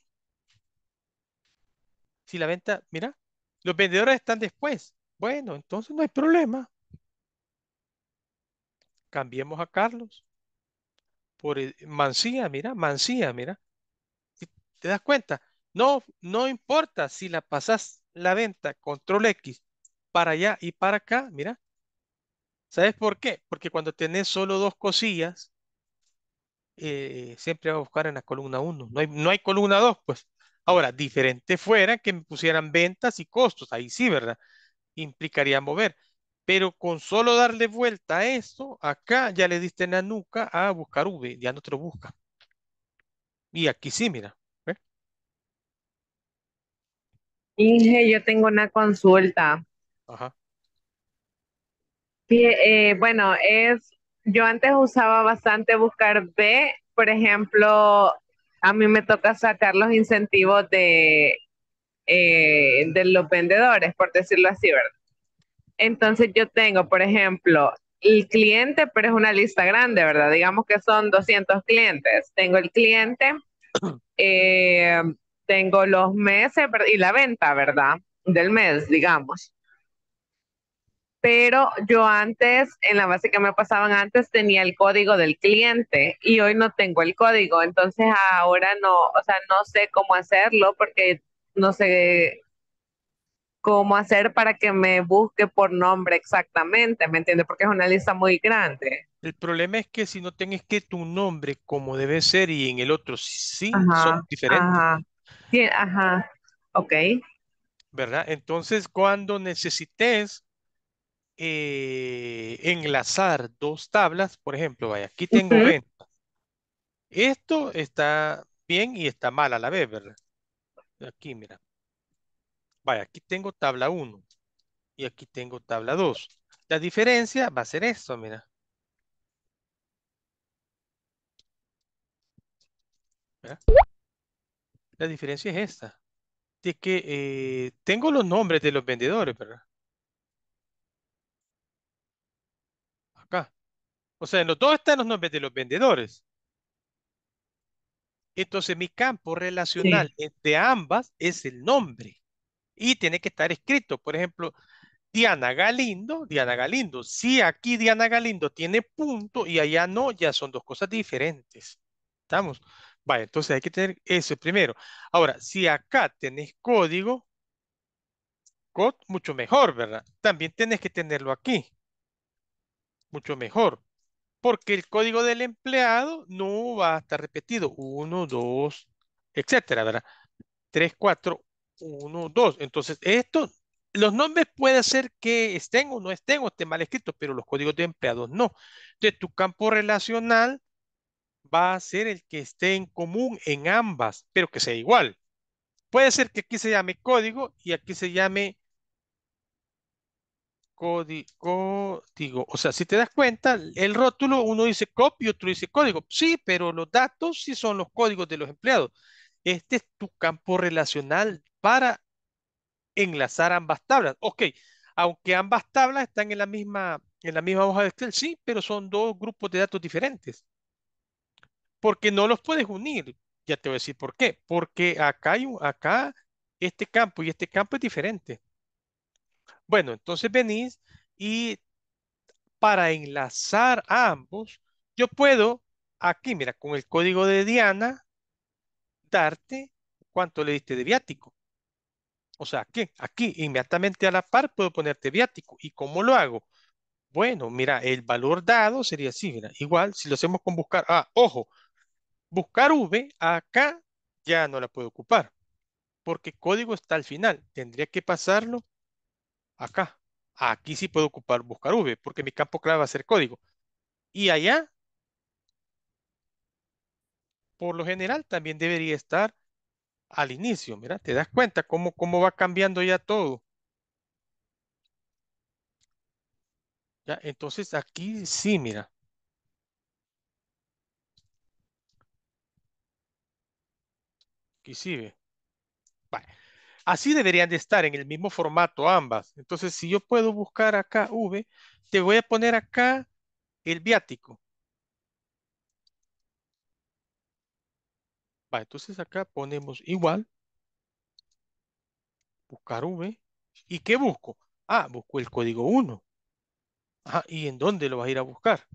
si la venta, mira, los vendedores están después. Bueno, entonces no hay problema. Cambiemos a Carlos por Mancía, mira, Mancía, mira. ¿Te das cuenta? No, no importa si la pasas la venta, control X, para allá y para acá, mira. ¿Sabes por qué? Porque cuando tenés solo dos cosillas, eh, siempre va a buscar en la columna 1. No hay, no hay columna 2, pues. Ahora, diferente fuera que me pusieran ventas y costos, ahí sí, ¿verdad? Implicaría mover. Pero con solo darle vuelta a esto, acá ya le diste en la nuca a buscar V, ya no te lo busca. Y aquí sí, mira. Inge, yo tengo una consulta. Ajá. Eh, bueno, es yo antes usaba bastante buscar B, por ejemplo, a mí me toca sacar los incentivos de, eh, de los vendedores, por decirlo así, ¿verdad? Entonces yo tengo, por ejemplo, el cliente, pero es una lista grande, ¿verdad? Digamos que son 200 clientes. Tengo el cliente, eh, tengo los meses y la venta, ¿verdad? Del mes, digamos pero yo antes, en la base que me pasaban antes, tenía el código del cliente y hoy no tengo el código, entonces ahora no, o sea, no sé cómo hacerlo porque no sé cómo hacer para que me busque por nombre exactamente, ¿me entiendes? Porque es una lista muy grande. El problema es que si no tienes que tu nombre como debe ser y en el otro sí, son diferentes. Ajá. Sí, ajá. Ok. ¿Verdad? Entonces, cuando necesites eh, enlazar dos tablas, por ejemplo, vaya, aquí tengo Esto está bien y está mal a la vez, ¿verdad? Aquí, mira. Vaya, aquí tengo tabla 1 y aquí tengo tabla 2. La diferencia va a ser esto, mira. La diferencia es esta, de que eh, tengo los nombres de los vendedores, ¿verdad? O sea, en los dos están los nombres de los vendedores. Entonces, mi campo relacional entre ambas es el nombre. Y tiene que estar escrito. Por ejemplo, Diana Galindo, Diana Galindo. Si aquí Diana Galindo tiene punto y allá no, ya son dos cosas diferentes. ¿Estamos? Vale, entonces hay que tener eso primero. Ahora, si acá tenés código, mucho mejor, ¿verdad? También tenés que tenerlo aquí. Mucho mejor porque el código del empleado no va a estar repetido. uno, dos, etcétera, ¿verdad? 3, 4, 1, 2. Entonces, esto, los nombres puede ser que estén o no estén o estén mal escritos, pero los códigos de empleados no. Entonces, tu campo relacional va a ser el que esté en común en ambas, pero que sea igual. Puede ser que aquí se llame código y aquí se llame código. O sea, si te das cuenta, el rótulo uno dice copio y otro dice código. Sí, pero los datos sí son los códigos de los empleados. Este es tu campo relacional para enlazar ambas tablas. Ok, aunque ambas tablas están en la misma, en la misma hoja de Excel, sí, pero son dos grupos de datos diferentes. Porque no los puedes unir. Ya te voy a decir por qué. Porque acá, hay acá este campo y este campo es diferente. Bueno, entonces venís y para enlazar a ambos, yo puedo aquí, mira, con el código de Diana, darte cuánto le diste de viático. O sea, aquí, aquí, inmediatamente a la par puedo ponerte viático. ¿Y cómo lo hago? Bueno, mira, el valor dado sería así, mira, igual si lo hacemos con buscar, ah, ojo, buscar V acá ya no la puedo ocupar, porque código está al final, tendría que pasarlo acá. Aquí sí puedo ocupar buscar V, porque mi campo clave va a ser código. Y allá, por lo general, también debería estar al inicio. Mira, te das cuenta cómo, cómo va cambiando ya todo. Ya, entonces aquí sí, mira. Aquí sí ve. Vale. Así deberían de estar en el mismo formato ambas. Entonces, si yo puedo buscar acá V, te voy a poner acá el viático. entonces acá ponemos igual. Buscar V. ¿Y qué busco? Ah, busco el código 1. ¿y en dónde lo vas a ir a buscar?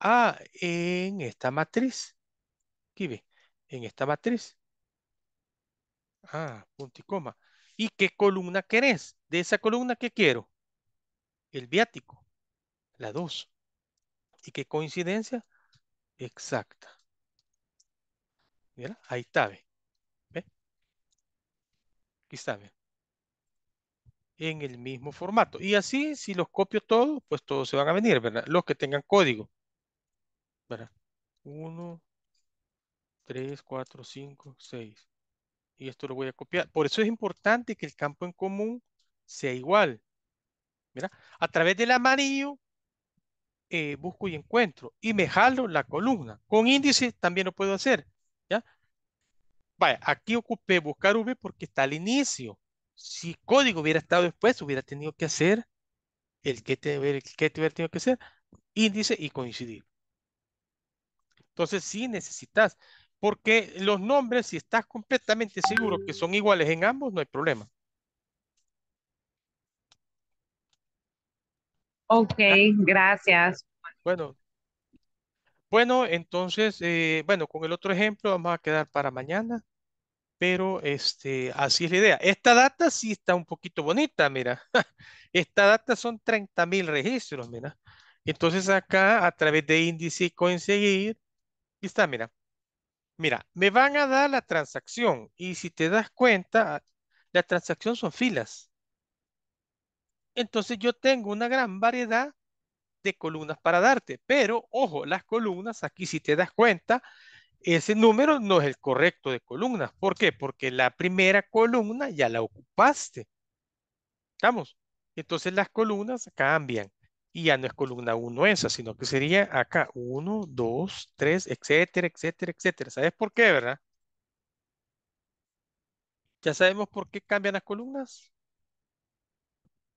Ah, en esta matriz. Aquí ve, en esta matriz. Ah, punto y coma. ¿Y qué columna querés? De esa columna, ¿qué quiero? El viático, la 2. ¿Y qué coincidencia? Exacta. ¿Mira? Ahí está, ve. Aquí está, En el mismo formato. Y así, si los copio todos, pues todos se van a venir, ¿verdad? Los que tengan código. ¿Verdad? 1, 3, 4, 5, 6 y esto lo voy a copiar. Por eso es importante que el campo en común sea igual. Mira, a través del amarillo eh, busco y encuentro y me jalo la columna. Con índice también lo puedo hacer. ¿ya? Vaya, aquí ocupé buscar V porque está al inicio. Si código hubiera estado después, hubiera tenido que hacer el que, te, hubiera tenido que hacer índice y coincidir. Entonces, si sí necesitas porque los nombres, si estás completamente seguro que son iguales en ambos, no hay problema. Ok, ah. gracias. Bueno, bueno, entonces, eh, bueno, con el otro ejemplo vamos a quedar para mañana, pero este, así es la idea. Esta data sí está un poquito bonita, mira. Esta data son 30.000 mil registros, mira. Entonces acá a través de índice y conseguir, está, mira. Mira, me van a dar la transacción y si te das cuenta, la transacción son filas. Entonces yo tengo una gran variedad de columnas para darte, pero ojo, las columnas, aquí si te das cuenta, ese número no es el correcto de columnas. ¿Por qué? Porque la primera columna ya la ocupaste. ¿Estamos? Entonces las columnas cambian y ya no es columna 1 esa, sino que sería acá 1, 2, 3, etcétera, etcétera, etcétera. ¿Sabes por qué, verdad? ¿Ya sabemos por qué cambian las columnas?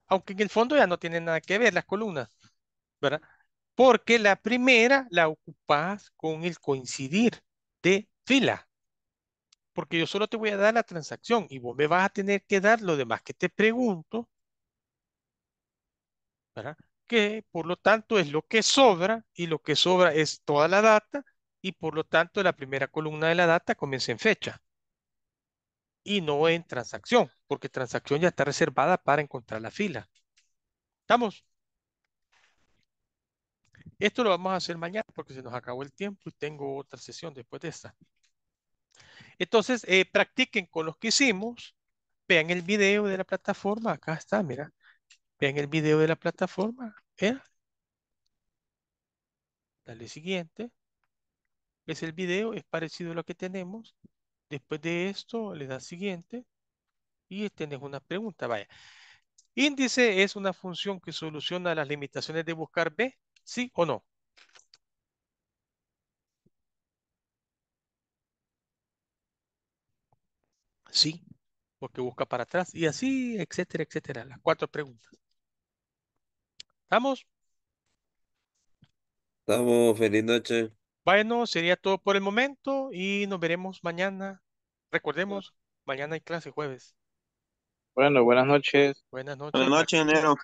Aunque en el fondo ya no tienen nada que ver las columnas, ¿verdad? Porque la primera la ocupas con el coincidir de fila. Porque yo solo te voy a dar la transacción y vos me vas a tener que dar lo demás que te pregunto, ¿verdad? que por lo tanto es lo que sobra y lo que sobra es toda la data y por lo tanto la primera columna de la data comienza en fecha y no en transacción, porque transacción ya está reservada para encontrar la fila. ¿Estamos? Esto lo vamos a hacer mañana porque se nos acabó el tiempo y tengo otra sesión después de esta. Entonces, eh, practiquen con los que hicimos. Vean el video de la plataforma. Acá está, mira en el video de la plataforma. ¿eh? Dale siguiente. Es el video, es parecido a lo que tenemos. Después de esto, le das siguiente. Y tenés una pregunta, vaya. Índice es una función que soluciona las limitaciones de buscar B, ¿sí o no? Sí, porque busca para atrás y así, etcétera, etcétera. Las cuatro preguntas. ¿Estamos? Estamos, feliz noche. Bueno, sería todo por el momento y nos veremos mañana. Recordemos, mañana hay clase jueves. Bueno, buenas noches. Buenas noches. Buenas noches, enero.